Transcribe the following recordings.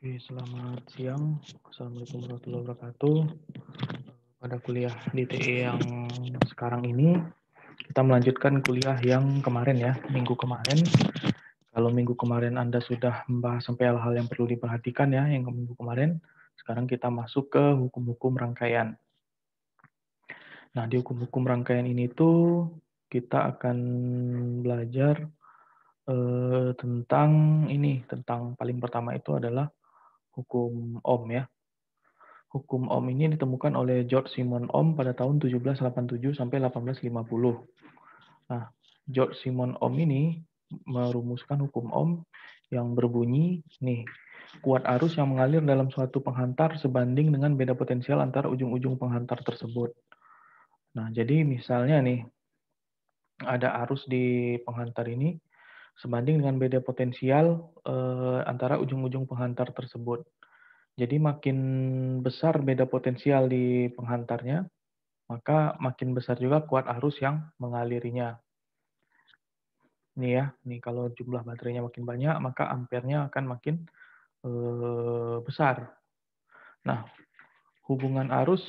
Oke, selamat siang. Assalamualaikum warahmatullahi wabarakatuh. Pada kuliah DTE yang sekarang ini, kita melanjutkan kuliah yang kemarin ya, minggu kemarin. Kalau minggu kemarin Anda sudah membahas sampai hal-hal yang perlu diperhatikan ya, yang minggu kemarin, sekarang kita masuk ke hukum-hukum rangkaian. Nah, di hukum-hukum rangkaian ini tuh kita akan belajar eh, tentang ini, tentang paling pertama itu adalah hukum Ohm ya. Hukum Ohm ini ditemukan oleh George Simon Ohm pada tahun 1787 sampai 1850. Nah, George Simon Ohm ini merumuskan hukum Ohm yang berbunyi nih, kuat arus yang mengalir dalam suatu penghantar sebanding dengan beda potensial antara ujung-ujung penghantar tersebut. Nah, jadi misalnya nih ada arus di penghantar ini sebanding dengan beda potensial eh, antara ujung-ujung penghantar tersebut. Jadi makin besar beda potensial di penghantarnya, maka makin besar juga kuat arus yang mengalirinya. Ini ya, ini kalau jumlah baterainya makin banyak, maka ampernya akan makin eh, besar. Nah, hubungan arus,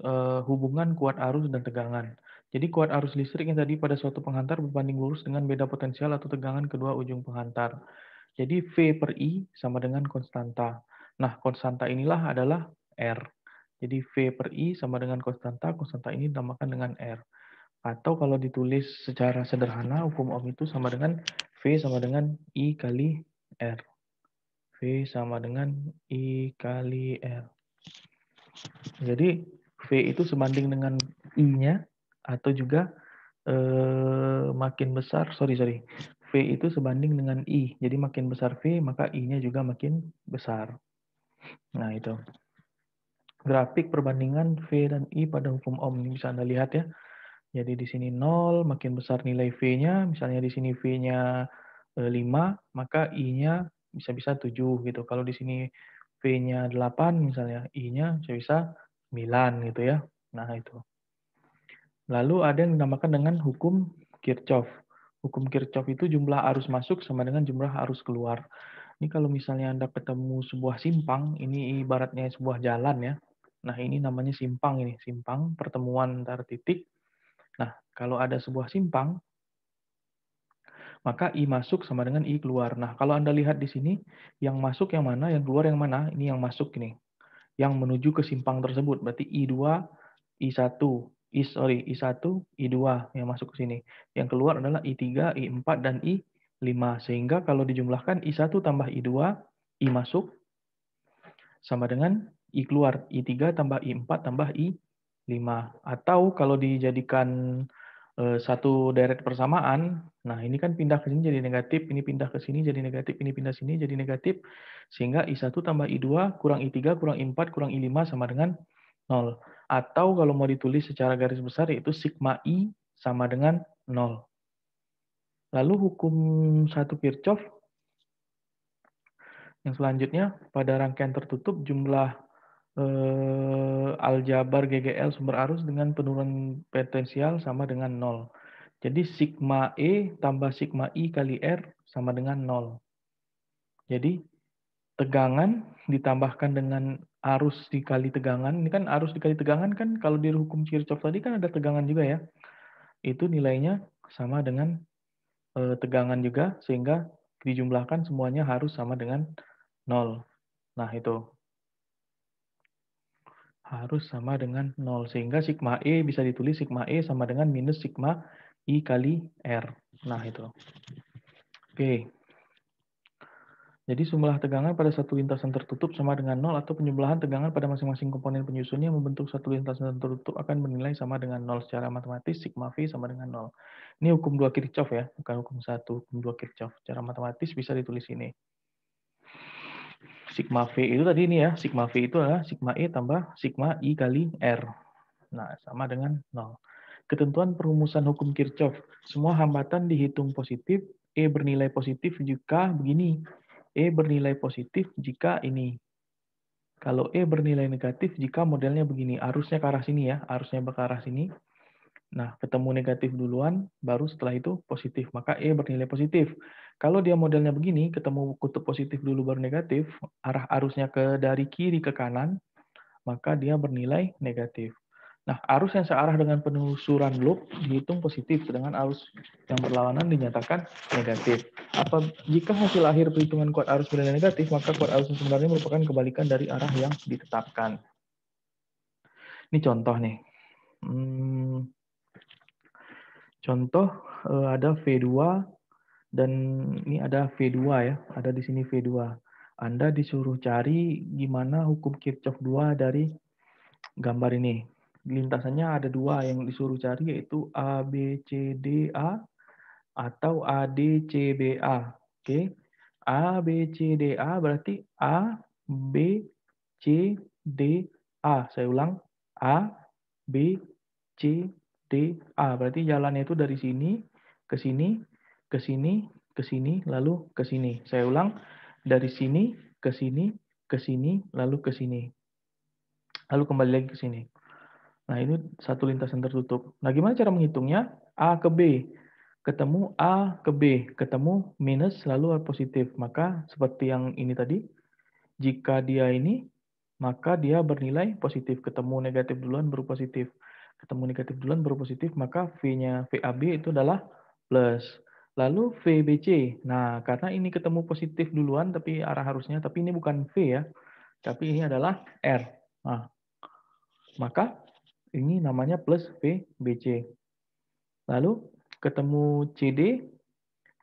eh, hubungan kuat arus dan tegangan. Jadi kuat arus listrik yang tadi pada suatu penghantar berbanding lurus dengan beda potensial atau tegangan kedua ujung penghantar. Jadi V per I sama dengan konstanta. Nah, konstanta inilah adalah R. Jadi V per I sama dengan konstanta, konstanta ini dinamakan dengan R. Atau kalau ditulis secara sederhana, hukum Ohm itu sama dengan V sama dengan I kali R. V sama dengan I kali R. Jadi, V itu sebanding dengan I-nya, atau juga eh, makin besar sorry sorry v itu sebanding dengan i jadi makin besar v maka i-nya juga makin besar nah itu grafik perbandingan v dan i pada hukum ohm ini bisa anda lihat ya jadi di sini nol makin besar nilai v-nya misalnya di sini v-nya 5 eh, maka i-nya bisa-bisa 7 gitu kalau di sini v-nya 8 misalnya i-nya bisa-bisa 9 gitu ya nah itu Lalu ada yang dinamakan dengan hukum Kirchhoff. Hukum Kirchhoff itu jumlah arus masuk sama dengan jumlah arus keluar. Ini kalau misalnya Anda ketemu sebuah simpang, ini ibaratnya sebuah jalan ya. Nah, ini namanya simpang ini, simpang pertemuan antar titik. Nah, kalau ada sebuah simpang, maka I masuk sama dengan I keluar. Nah, kalau Anda lihat di sini, yang masuk yang mana, yang keluar yang mana, ini yang masuk ini. Yang menuju ke simpang tersebut, berarti I2, I1, I sorry I1, I2 yang masuk ke sini. Yang keluar adalah I3, I4 dan I5 sehingga kalau dijumlahkan I1 tambah I2 I masuk sama dengan I keluar I3 tambah I4 tambah I5 atau kalau dijadikan eh, satu deret persamaan nah ini kan pindah ke sini jadi negatif ini pindah ke sini jadi negatif ini pindah sini jadi negatif sehingga I1 tambah I2 kurang I3 kurang I4 kurang I5 sama dengan 0 atau kalau mau ditulis secara garis besar yaitu sigma i sama dengan 0. Lalu hukum satu Kirchhoff yang selanjutnya pada rangkaian tertutup jumlah eh, aljabar GGL sumber arus dengan penurunan potensial sama dengan 0. Jadi sigma E tambah sigma I kali R sama dengan 0. Jadi tegangan ditambahkan dengan arus dikali tegangan. Ini kan arus dikali tegangan kan kalau di hukum Kirchhoff tadi kan ada tegangan juga ya. Itu nilainya sama dengan eh, tegangan juga sehingga dijumlahkan semuanya harus sama dengan 0. Nah, itu. Harus sama dengan 0 sehingga sigma E bisa ditulis sigma E sama dengan minus sigma I kali R. Nah, itu. Oke. Jadi jumlah tegangan pada satu lintasan tertutup sama dengan nol atau penjumlahan tegangan pada masing-masing komponen penyusunnya membentuk satu lintasan tertutup akan bernilai sama dengan nol secara matematis sigma v sama dengan nol. Ini hukum dua Kirchhoff ya, bukan hukum satu, hukum dua Kirchhoff. Secara matematis bisa ditulis ini. Sigma v itu tadi ini ya, sigma v itu adalah sigma e tambah sigma i kali r. Nah, sama dengan nol. Ketentuan perumusan hukum Kirchhoff, semua hambatan dihitung positif, E bernilai positif jika begini. E bernilai positif jika ini. Kalau E bernilai negatif jika modelnya begini, arusnya ke arah sini ya, arusnya ke arah sini. Nah, ketemu negatif duluan, baru setelah itu positif. Maka E bernilai positif. Kalau dia modelnya begini, ketemu kutub positif dulu baru negatif, arah arusnya ke dari kiri ke kanan, maka dia bernilai negatif. Nah, arus yang searah dengan penelusuran loop dihitung positif, sedangkan arus yang berlawanan dinyatakan negatif. Apa jika hasil akhir perhitungan kuat arus berada negatif, maka kuat arus yang sebenarnya merupakan kebalikan dari arah yang ditetapkan. Ini contoh nih. Hmm, contoh eh, ada V2 dan ini ada V2 ya, ada di sini V2. Anda disuruh cari gimana hukum Kirchhoff 2 dari gambar ini lintasannya ada dua yang disuruh cari yaitu A B C D A atau A D C B A. Oke. Okay. A B C D A berarti A B C D A. Saya ulang A B C D A. Berarti jalannya itu dari sini ke sini ke sini ke sini lalu ke sini. Saya ulang dari sini ke sini ke sini lalu ke sini. Lalu kembali lagi ke sini. Nah, ini satu lintasan tertutup. Nah, gimana cara menghitungnya? A ke B. Ketemu A ke B. Ketemu minus lalu positif. Maka seperti yang ini tadi, jika dia ini, maka dia bernilai positif. Ketemu negatif duluan baru positif. Ketemu negatif duluan baru positif, maka V-nya VAB itu adalah plus. Lalu VBC. Nah, karena ini ketemu positif duluan, tapi arah harusnya, tapi ini bukan V ya, tapi ini adalah R. Nah, maka ini namanya plus VBC. Lalu ketemu CD,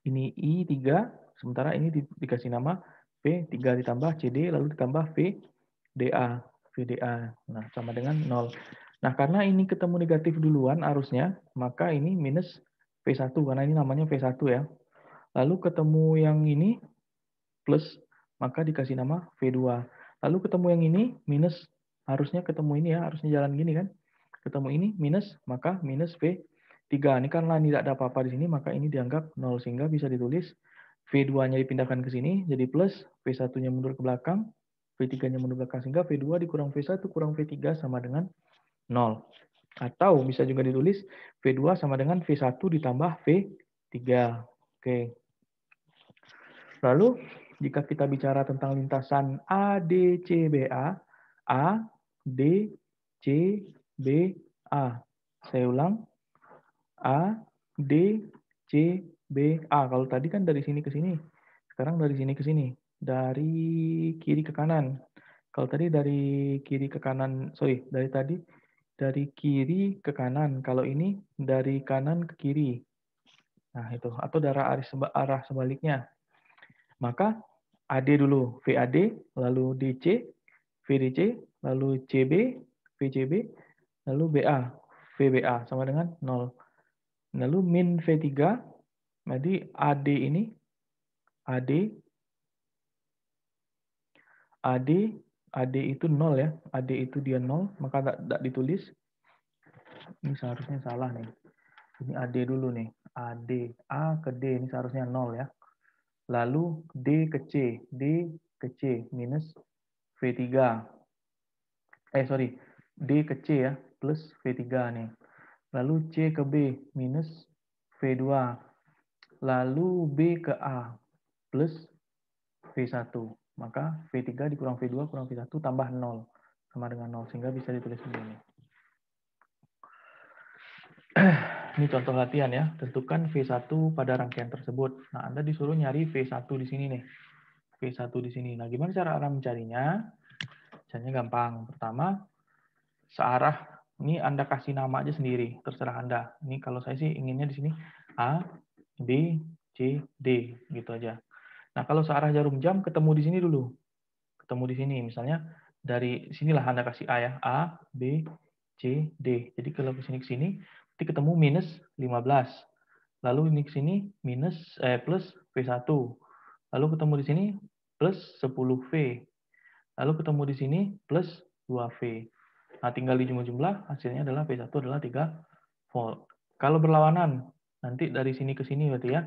ini I3, sementara ini dikasih nama V3 ditambah CD, lalu ditambah VDA. VDA, nah sama dengan 0. Nah, karena ini ketemu negatif duluan arusnya, maka ini minus V1, karena ini namanya V1 ya. Lalu ketemu yang ini plus, maka dikasih nama V2. Lalu ketemu yang ini minus, harusnya ketemu ini ya, harusnya jalan gini kan ketemu ini minus, maka minus V3. Ini karena ini tidak ada apa-apa di sini, maka ini dianggap nol Sehingga bisa ditulis V2-nya dipindahkan ke sini, jadi plus, V1-nya mundur ke belakang, V3-nya mundur ke belakang. Sehingga V2 dikurang V1 kurang V3 sama dengan nol. Atau bisa juga ditulis V2 sama dengan V1 ditambah V3. Oke. Lalu, jika kita bicara tentang lintasan ADCBA, A, D, C, B, A. Saya ulang. A, D, C, B, A. Kalau tadi kan dari sini ke sini. Sekarang dari sini ke sini. Dari kiri ke kanan. Kalau tadi dari kiri ke kanan, sorry, dari tadi dari kiri ke kanan. Kalau ini dari kanan ke kiri. Nah, itu. Atau dari arah sebaliknya. Maka AD dulu, VAD, lalu DC, VDC, lalu CB, VCB, Lalu BA, VBA sama dengan 0. Lalu min V3, berarti AD ini, AD, AD, AD itu 0 ya, AD itu dia 0, maka tak ditulis. Ini seharusnya salah nih. Ini AD dulu nih, AD, A ke D, ini seharusnya 0 ya. Lalu D ke C, D ke C minus V3. Eh sorry, D ke C ya, plus V3 nih. Lalu C ke B minus V2. Lalu B ke A plus V1. Maka V3 dikurang V2 kurang V1 tambah 0. Sama dengan 0, sehingga bisa ditulis begini. Ini contoh latihan ya. Tentukan V1 pada rangkaian tersebut. Nah, Anda disuruh nyari V1 di sini nih. V1 di sini. Nah, gimana cara Anda mencarinya? Caranya gampang. Pertama, searah ini Anda kasih nama aja sendiri, terserah Anda. Ini kalau saya sih inginnya di sini A, B, C, D gitu aja. Nah, kalau searah jarum jam ketemu di sini dulu. Ketemu di sini misalnya dari sinilah Anda kasih A ya, A, B, C, D. Jadi kalau ke sini ke sini nanti ketemu minus 15. Lalu ini ke sini minus eh, plus V1. Lalu ketemu di sini plus 10V. Lalu ketemu di sini plus 2V. Nah, tinggal di jumlah jumlah hasilnya adalah v 1 adalah 3 volt. Kalau berlawanan, nanti dari sini ke sini berarti ya.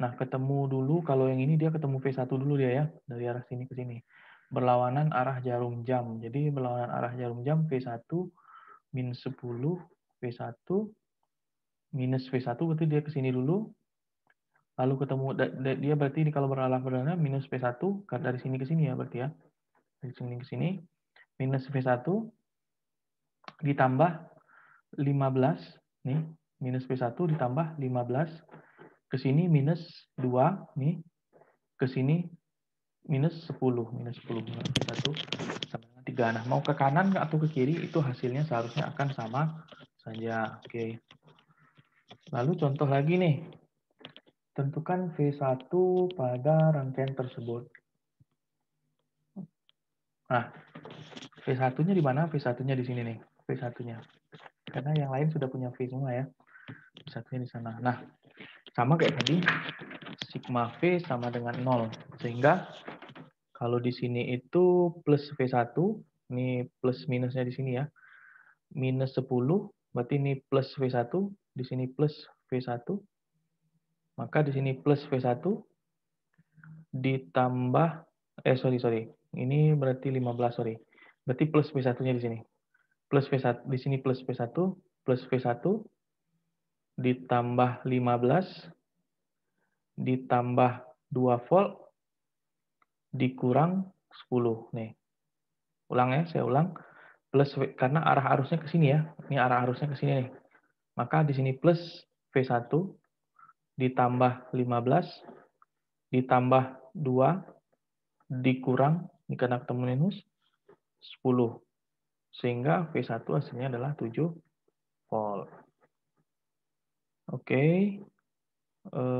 Nah, ketemu dulu, kalau yang ini dia ketemu v 1 dulu dia ya, dari arah sini ke sini. Berlawanan arah jarum jam. Jadi, berlawanan arah jarum jam v 1 minus 10 v 1 minus v 1 berarti dia ke sini dulu. Lalu ketemu, dia berarti ini kalau berlawanan berlawanan minus v 1 dari sini ke sini ya berarti ya. Dari sini ke sini, minus v 1 ditambah 15 nih minus P1 ditambah 15 ke sini minus 2 nih ke sini minus 10 minus 10 minus P1 sama dengan 3. Nah, mau ke kanan atau ke kiri itu hasilnya seharusnya akan sama saja. Oke. Lalu contoh lagi nih. Tentukan V1 pada rangkaian tersebut. Nah, V1-nya di mana? V1-nya di sini nih. V1-nya. Karena yang lain sudah punya V semua ya. Satunya di sana. Nah, sama kayak tadi, sigma V sama dengan 0. Sehingga kalau di sini itu plus V1, ini plus minusnya di sini ya. Minus 10, berarti ini plus V1, di sini plus V1. Maka di sini plus V1 ditambah, eh sorry, sorry. Ini berarti 15, sorry. Berarti plus V1-nya di sini plus V1, di sini plus V1, plus V1, ditambah 15, ditambah 2 volt, dikurang 10. Nih. Ulang ya, saya ulang. Plus v, karena arah arusnya ke sini ya. Ini arah arusnya ke sini nih. Maka di sini plus V1 ditambah 15 ditambah 2 dikurang ini karena ketemu minus 10. Sehingga V1 hasilnya adalah 7 volt. Oke. Okay. Uh,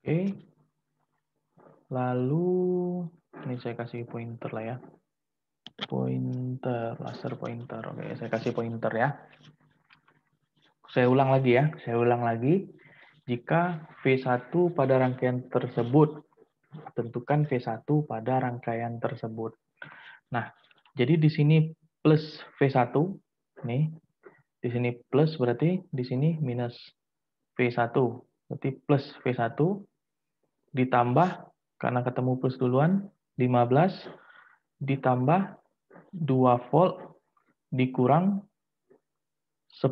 eh. Oke. Okay. Lalu ini saya kasih pointer lah ya. Pointer, laser pointer. Oke, okay, saya kasih pointer ya. Saya ulang lagi ya, saya ulang lagi. Jika V1 pada rangkaian tersebut, tentukan V1 pada rangkaian tersebut. Nah, jadi di sini plus V1, nih, di sini plus berarti di sini minus V1, berarti plus V1 ditambah, karena ketemu plus duluan, 15, ditambah 2 volt dikurang 10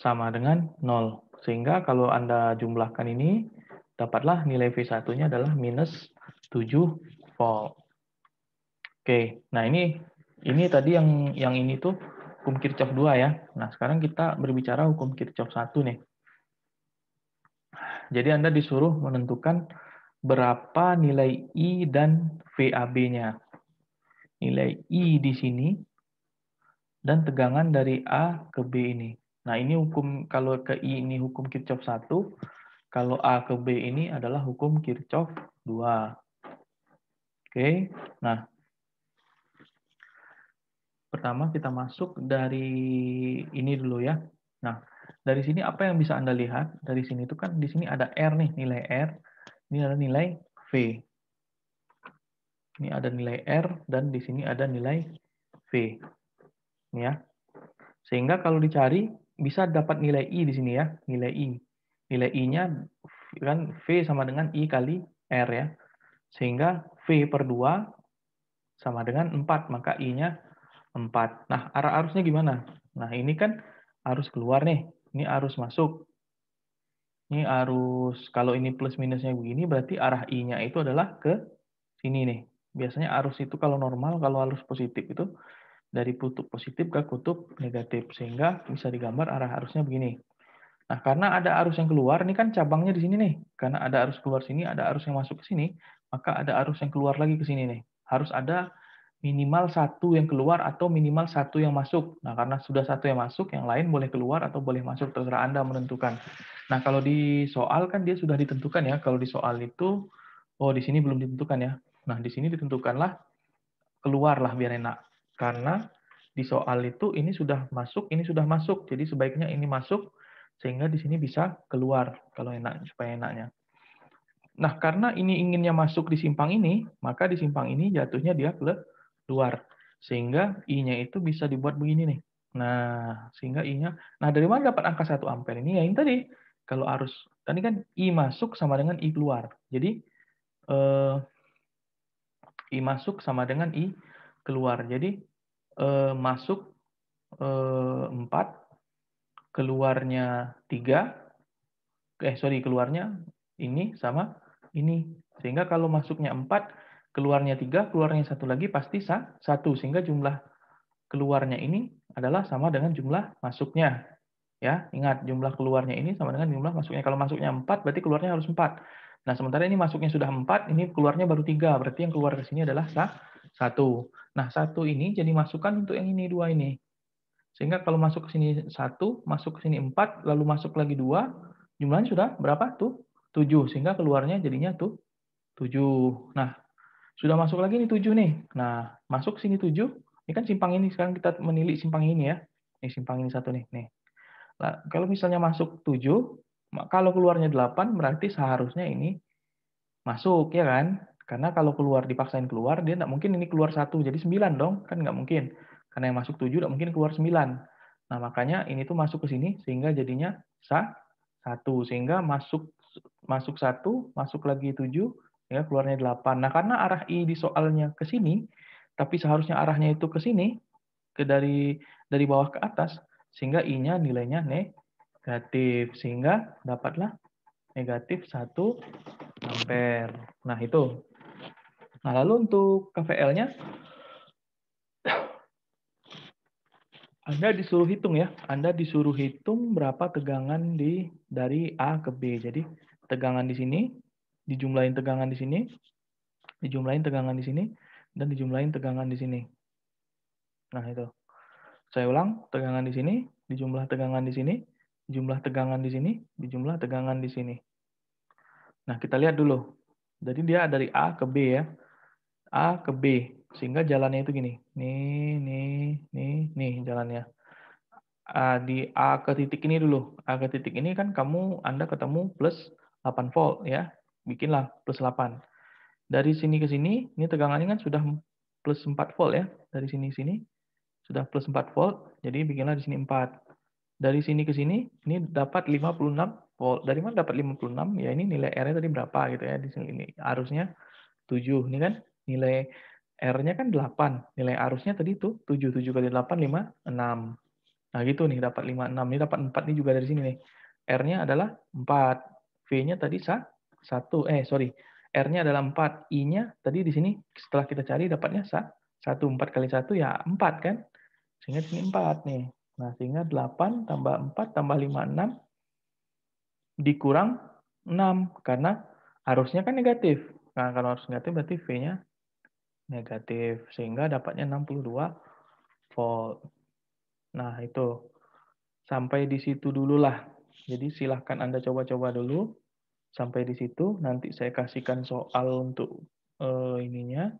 sama dengan 0. Sehingga kalau Anda jumlahkan ini, dapatlah nilai V1-nya adalah minus 7 volt. Oke, nah ini ini tadi yang yang ini tuh hukum Kirchhoff 2 ya. Nah, sekarang kita berbicara hukum Kirchhoff 1 nih. Jadi Anda disuruh menentukan berapa nilai I dan VAB-nya. Nilai I di sini dan tegangan dari A ke B ini. Nah, ini hukum kalau ke I ini hukum Kirchhoff 1, kalau A ke B ini adalah hukum Kirchhoff 2. Oke. Nah, pertama kita masuk dari ini dulu ya. Nah, dari sini apa yang bisa Anda lihat? Dari sini itu kan di sini ada R nih, nilai R. Ini ada nilai V. Ini ada nilai R dan di sini ada nilai V. Ini ya. Sehingga kalau dicari bisa dapat nilai I di sini ya, nilai I. Nilai I-nya kan V sama dengan I kali R ya. Sehingga V per 2 sama dengan 4, maka I-nya 4. Nah, arah arusnya gimana? Nah, ini kan arus keluar nih, ini arus masuk. Ini arus, kalau ini plus minusnya begini, berarti arah I-nya itu adalah ke sini nih. Biasanya arus itu kalau normal, kalau arus positif itu dari kutub positif ke kutub negatif sehingga bisa digambar arah arusnya begini. Nah, karena ada arus yang keluar, ini kan cabangnya di sini nih. Karena ada arus keluar sini, ada arus yang masuk ke sini, maka ada arus yang keluar lagi ke sini nih. Harus ada minimal satu yang keluar atau minimal satu yang masuk. Nah, karena sudah satu yang masuk, yang lain boleh keluar atau boleh masuk, terserah Anda menentukan. Nah, kalau di soal kan dia sudah ditentukan ya. Kalau di soal itu, oh di sini belum ditentukan ya. Nah, di sini ditentukanlah, keluarlah biar enak. Karena di soal itu ini sudah masuk, ini sudah masuk. Jadi sebaiknya ini masuk sehingga di sini bisa keluar kalau enak supaya enaknya. Nah, karena ini inginnya masuk di simpang ini, maka di simpang ini jatuhnya dia ke luar Sehingga I-nya itu bisa dibuat begini nih. Nah, sehingga I-nya, nah dari mana dapat angka 1 ampere ini? Ya ini tadi, kalau arus, tadi kan I masuk sama dengan I keluar. Jadi, eh, I masuk sama dengan I keluar. Jadi eh, masuk eh, 4, keluarnya 3, eh sorry, keluarnya ini sama ini. Sehingga kalau masuknya 4, keluarnya 3, keluarnya satu lagi pasti satu Sehingga jumlah keluarnya ini adalah sama dengan jumlah masuknya. Ya, ingat jumlah keluarnya ini sama dengan jumlah masuknya. Kalau masuknya 4 berarti keluarnya harus 4. Nah, sementara ini masuknya sudah 4, ini keluarnya baru 3. Berarti yang keluar ke sini adalah satu. Nah, satu ini jadi masukan untuk yang ini dua ini. Sehingga kalau masuk ke sini satu, masuk ke sini empat, lalu masuk lagi dua, jumlahnya sudah berapa tuh? Tujuh. Sehingga keluarnya jadinya tuh tujuh. Nah, sudah masuk lagi ini tujuh nih. Nah, masuk sini tujuh. Ini kan simpang ini sekarang kita menilik simpang ini ya. Ini simpang ini satu nih. Nih. Nah, kalau misalnya masuk tujuh, kalau keluarnya delapan berarti seharusnya ini masuk ya kan? Karena kalau keluar dipaksain keluar, dia nggak mungkin ini keluar satu jadi sembilan dong, kan nggak mungkin. Karena yang masuk tujuh nggak mungkin keluar sembilan. Nah makanya ini tuh masuk ke sini sehingga jadinya sa satu sehingga masuk masuk satu masuk lagi tujuh sehingga ya keluarnya delapan. Nah karena arah i di soalnya ke sini, tapi seharusnya arahnya itu ke sini ke dari dari bawah ke atas sehingga i-nya nilainya negatif sehingga dapatlah negatif satu ampere. Nah, itu Nah, lalu untuk KVL-nya, Anda disuruh hitung ya. Anda disuruh hitung berapa tegangan di dari A ke B. Jadi, tegangan di sini, dijumlahin tegangan di sini, dijumlahin tegangan di sini, dan dijumlahin tegangan di sini. Nah, itu. Saya ulang, tegangan di sini, dijumlah tegangan di sini, jumlah tegangan di sini, dijumlah tegangan di sini. Nah, kita lihat dulu. Jadi dia dari A ke B ya. A ke B sehingga jalannya itu gini nih nih nih nih jalannya di A ke titik ini dulu A ke titik ini kan kamu Anda ketemu plus 8 volt ya bikinlah plus 8 dari sini ke sini ini tegangannya kan sudah plus 4 volt ya dari sini ke sini sudah plus 4 volt jadi bikinlah di sini 4 dari sini ke sini ini dapat 56 volt dari mana dapat 56 ya ini nilai R-nya tadi berapa gitu ya di sini ini arusnya 7 ini kan nilai R-nya kan 8, nilai arusnya tadi tuh 7, 7 kali 8, 5, 6. Nah gitu nih, dapat 5, 6. Ini dapat 4 nih juga dari sini nih. R-nya adalah 4, V-nya tadi 1, eh sorry, R-nya adalah 4, I-nya tadi di sini setelah kita cari dapatnya 1, 4 kali 1 ya 4 kan? Sehingga sini 4 nih. Nah sehingga 8 tambah 4 tambah 5, 6 dikurang 6 karena arusnya kan negatif. Nah kalau harus negatif berarti V-nya negatif sehingga dapatnya 62 volt. Nah, itu. Sampai di situ dululah. Jadi silahkan Anda coba-coba dulu sampai di situ. Nanti saya kasihkan soal untuk uh, ininya.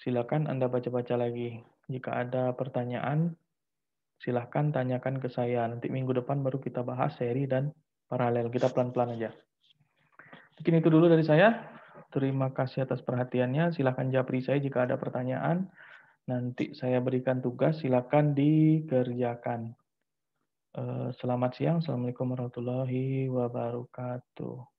Silakan Anda baca-baca lagi. Jika ada pertanyaan, silahkan tanyakan ke saya. Nanti minggu depan baru kita bahas seri dan paralel. Kita pelan-pelan aja. Mungkin itu dulu dari saya. Terima kasih atas perhatiannya. Silahkan japri saya jika ada pertanyaan. Nanti saya berikan tugas, silakan dikerjakan. Eh, selamat siang. Assalamualaikum warahmatullahi wabarakatuh.